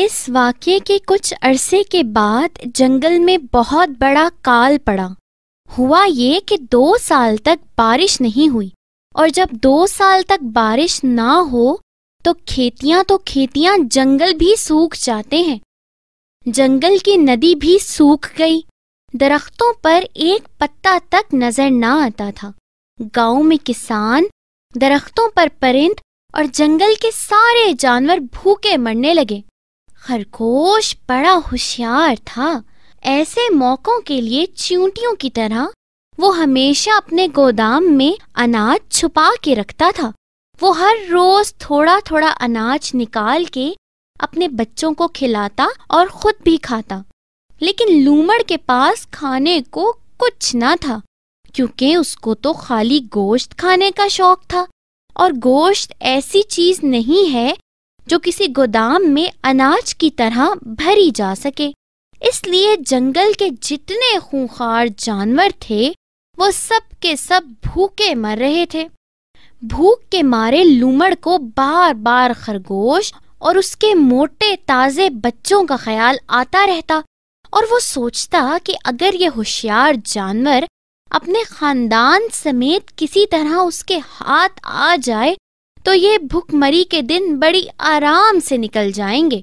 इस वाक्य के कुछ अरसे के बाद जंगल में बहुत बड़ा काल पड़ा हुआ ये कि दो साल तक बारिश नहीं हुई और जब दो साल तक बारिश ना हो तो खेतियां तो खेतियां जंगल भी सूख जाते हैं जंगल की नदी भी सूख गई दरख्तों पर एक पत्ता तक नजर ना आता था गांव में किसान दरख्तों पर परिंद और जंगल के सारे जानवर भूखे मरने लगे खरगोश बड़ा होशियार था ऐसे मौकों के लिए चींटियों की तरह वो हमेशा अपने गोदाम में अनाज छुपा के रखता था वो हर रोज थोड़ा थोड़ा अनाज निकाल के अपने बच्चों को खिलाता और खुद भी खाता लेकिन लूमड़ के पास खाने को कुछ ना था क्योंकि उसको तो खाली गोश्त खाने का शौक था और गोश्त ऐसी चीज नहीं है जो किसी गोदाम में अनाज की तरह भरी जा सके इसलिए जंगल के जितने खूंखार जानवर थे वो सब के सब भूखे मर रहे थे भूख के मारे लूमड़ को बार बार खरगोश और उसके मोटे ताजे बच्चों का ख्याल आता रहता और वो सोचता कि अगर ये होशियार जानवर अपने खानदान समेत किसी तरह उसके हाथ आ जाए तो ये भुखमरी के दिन बड़ी आराम से निकल जाएंगे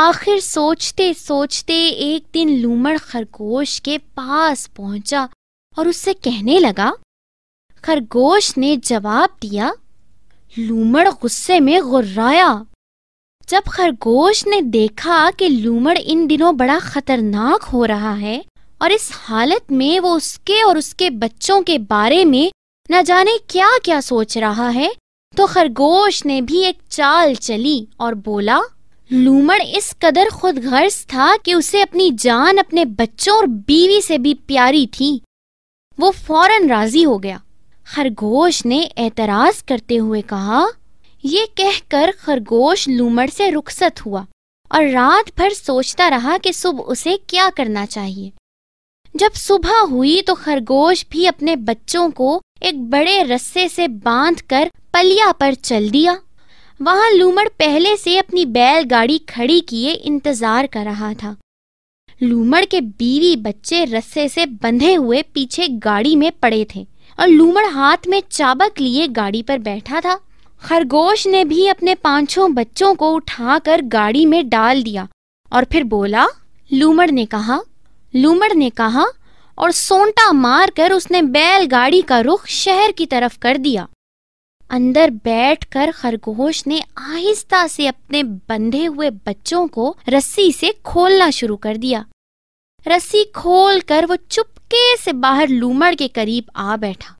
आखिर सोचते सोचते एक दिन लूमड़ खरगोश के पास पहुंचा और उससे कहने लगा खरगोश ने जवाब दिया लूमड़ गुस्से में गुर्राया जब खरगोश ने देखा कि लूमड़ इन दिनों बड़ा खतरनाक हो रहा है और इस हालत में वो उसके और उसके बच्चों के बारे में न जाने क्या क्या सोच रहा है तो खरगोश ने भी एक चाल चली और बोला लूमड़ इस कदर खुद गर्ज था कि उसे अपनी जान अपने बच्चों और बीवी से भी प्यारी थी वो फौरन राजी हो गया खरगोश ने एतराज करते हुए कहा ये कहकर खरगोश लूमड़ से रुखसत हुआ और रात भर सोचता रहा कि सुबह उसे क्या करना चाहिए जब सुबह हुई तो खरगोश भी अपने बच्चों को एक बड़े रस्से से बांधकर पलिया पर चल दिया वहां लूमड़ पहले से अपनी बैलगाड़ी खड़ी किए इंतजार कर रहा था लूमड़ के बीवी बच्चे रस्से से बंधे हुए पीछे गाड़ी में पड़े थे और लूमड़ हाथ में चाबक लिए गाड़ी पर बैठा था खरगोश ने भी अपने पांचों बच्चों को उठाकर गाड़ी में डाल दिया और फिर बोला लूमड़ ने कहा लूमड़ ने कहा और सोंटा मारकर उसने बैलगाड़ी का रुख शहर की तरफ कर दिया अंदर बैठकर खरगोश ने आहिस्ता से अपने बंधे हुए बच्चों को रस्सी से खोलना शुरू कर दिया रस्सी खोल कर वो चुपके से बाहर लूमड़ के करीब आ बैठा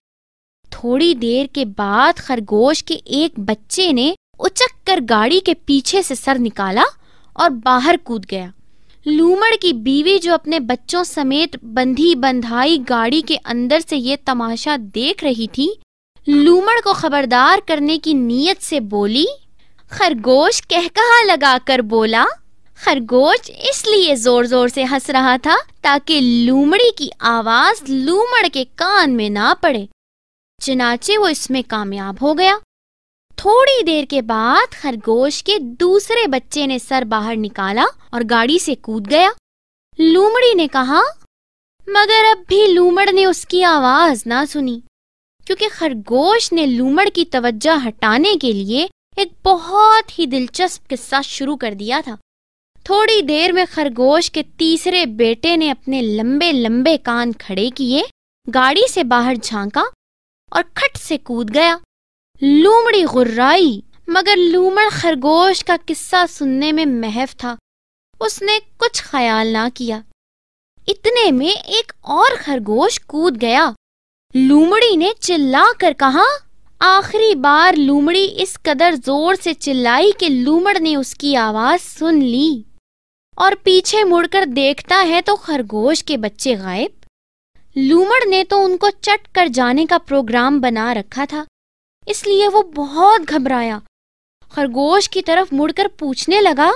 थोड़ी देर के बाद खरगोश के एक बच्चे ने उचक कर गाड़ी के पीछे से सर निकाला और बाहर कूद गया लूमड़ की बीवी जो अपने बच्चों समेत बंधी बंधाई गाड़ी के अंदर से ये तमाशा देख रही थी लूमड़ को खबरदार करने की नीयत से बोली खरगोश कह लगा लगाकर बोला खरगोश इसलिए जोर जोर से हंस रहा था ताकि लूमड़ी की आवाज लूमड़ के कान में ना पड़े चनाचे वो इसमें कामयाब हो गया थोड़ी देर के बाद खरगोश के दूसरे बच्चे ने सर बाहर निकाला और गाड़ी से कूद गया लूमड़ी ने कहा मगर अब भी लूमड़ ने उसकी आवाज ना सुनी क्योंकि खरगोश ने लूमड़ की तवज्जा हटाने के लिए एक बहुत ही दिलचस्प किस्सा शुरू कर दिया था थोड़ी देर में खरगोश के तीसरे बेटे ने अपने लंबे लंबे कान खड़े किए गाड़ी से बाहर झांका और खट से कूद गया लूमड़ी गुर्राई मगर लूमड़ खरगोश का किस्सा सुनने में महफ था उसने कुछ ख्याल ना किया इतने में एक और खरगोश कूद गया लूमड़ी ने चिल्ला कर कहा आखिरी बार लूमड़ी इस कदर जोर से चिल्लाई कि लूमड़ ने उसकी आवाज सुन ली और पीछे मुड़कर देखता है तो खरगोश के बच्चे गायब लूमड़ ने तो उनको चट कर जाने का प्रोग्राम बना रखा था इसलिए वो बहुत घबराया खरगोश की तरफ मुड़कर पूछने लगा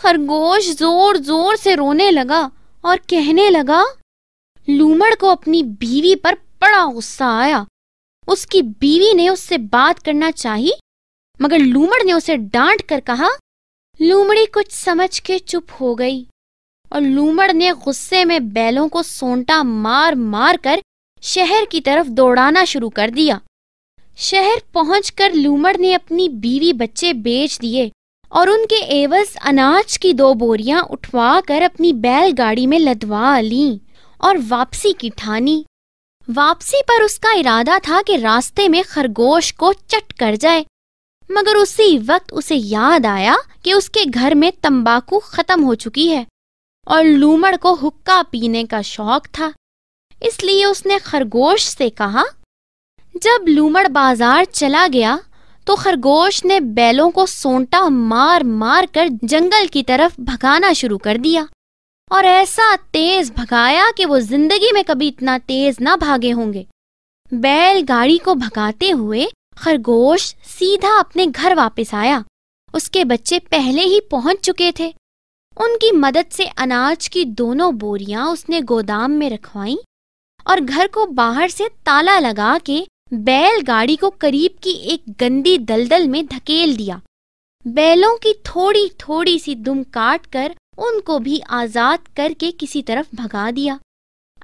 खरगोश जोर जोर से रोने लगा और कहने लगा लूमड़ को अपनी बीवी पर बड़ा गुस्सा आया उसकी बीवी ने उससे बात करना चाही मगर लूमड़ ने उसे डांट कर कहा लूमड़ी कुछ समझ के चुप हो गई और लूमड़ ने गुस्से में बैलों को सोंटा मार मार कर शहर की तरफ दौड़ाना शुरू कर दिया शहर पहुंचकर लूमड़ ने अपनी बीवी बच्चे बेच दिए और उनके एवज अनाज की दो बोरियां उठवा कर अपनी बैलगाड़ी में लदवा ली और वापसी की ठानी वापसी पर उसका इरादा था कि रास्ते में खरगोश को चट कर जाए मगर उसी वक्त उसे याद आया कि उसके घर में तंबाकू खत्म हो चुकी है और लूमड़ को हुक्का पीने का शौक था इसलिए उसने खरगोश से कहा जब लूमड़ बाजार चला गया तो खरगोश ने बैलों को सोंटा मार मार कर जंगल की तरफ भगाना शुरू कर दिया और ऐसा तेज भगाया कि वो जिंदगी में कभी इतना तेज ना भागे होंगे बैल गाड़ी को भगाते हुए खरगोश सीधा अपने घर वापस आया उसके बच्चे पहले ही पहुंच चुके थे उनकी मदद से अनाज की दोनों बोरियां उसने गोदाम में रखवाईं और घर को बाहर से ताला लगा के बैल गाड़ी को करीब की एक गंदी दलदल में धकेल दिया बैलों की थोड़ी थोड़ी सी दुम काट कर उनको भी आजाद करके किसी तरफ भगा दिया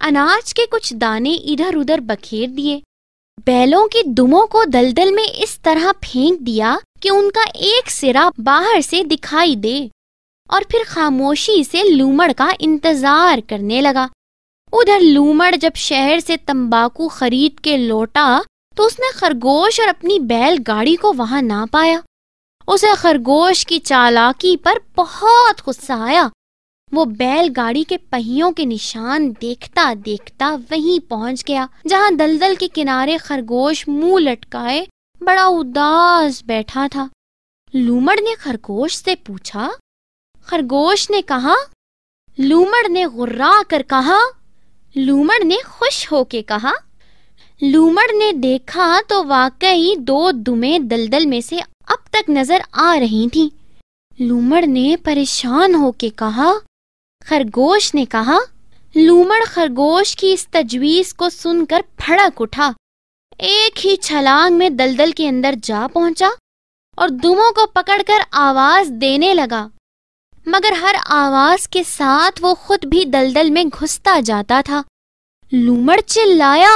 अनाज के कुछ दाने इधर उधर बखेर दिए बैलों की दुमों को दलदल में इस तरह फेंक दिया कि उनका एक सिरा बाहर से दिखाई दे और फिर खामोशी से लूमड़ का इंतजार करने लगा उधर लूमड़ जब शहर से तंबाकू खरीद के लौटा तो उसने खरगोश और अपनी बैल गाड़ी को वहां ना पाया उसे खरगोश की चालाकी पर बहुत गुस्सा आया वो बैलगाड़ी के पहियों के निशान देखता देखता वहीं पहुंच गया जहां दलदल के किनारे खरगोश मुंह लटकाए बड़ा उदास बैठा था लूमड़ ने खरगोश से पूछा खरगोश ने कहा लूमड़ ने गुर्रा कर कहा लूमड़ ने खुश होके कहा लूमड़ ने देखा तो वाकई दो दुमे दलदल में से अब तक नजर आ रही थी लूमड़ ने परेशान होके कहा खरगोश ने कहा लूमड़ खरगोश की इस तजवीज को सुनकर फड़क उठा एक ही छलांग में दलदल के अंदर जा पहुंचा और दुमों को पकड़कर आवाज देने लगा मगर हर आवाज के साथ वो खुद भी दलदल में घुसता जाता था लूमड़ चिल्लाया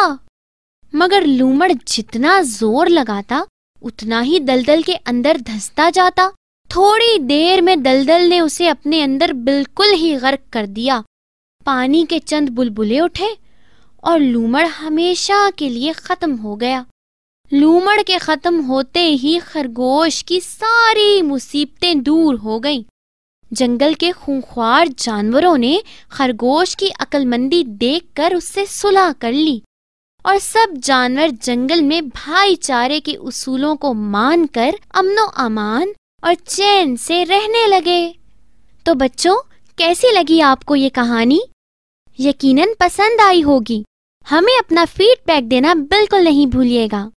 मगर लूमड़ जितना जोर लगाता उतना ही दलदल के अंदर धंसता जाता थोड़ी देर में दलदल ने उसे अपने अंदर बिल्कुल ही गर्क कर दिया पानी के चंद बुलबुले उठे और लूमड़ हमेशा के लिए खत्म हो गया लूमड़ के खत्म होते ही खरगोश की सारी मुसीबतें दूर हो गईं। जंगल के खूंखार जानवरों ने खरगोश की अक्लमंदी देखकर उससे सुलह कर ली और सब जानवर जंगल में भाईचारे के उसूलों को मानकर अमनो अमान और चैन से रहने लगे तो बच्चों कैसी लगी आपको ये कहानी यकीनन पसंद आई होगी हमें अपना फीडबैक देना बिल्कुल नहीं भूलिएगा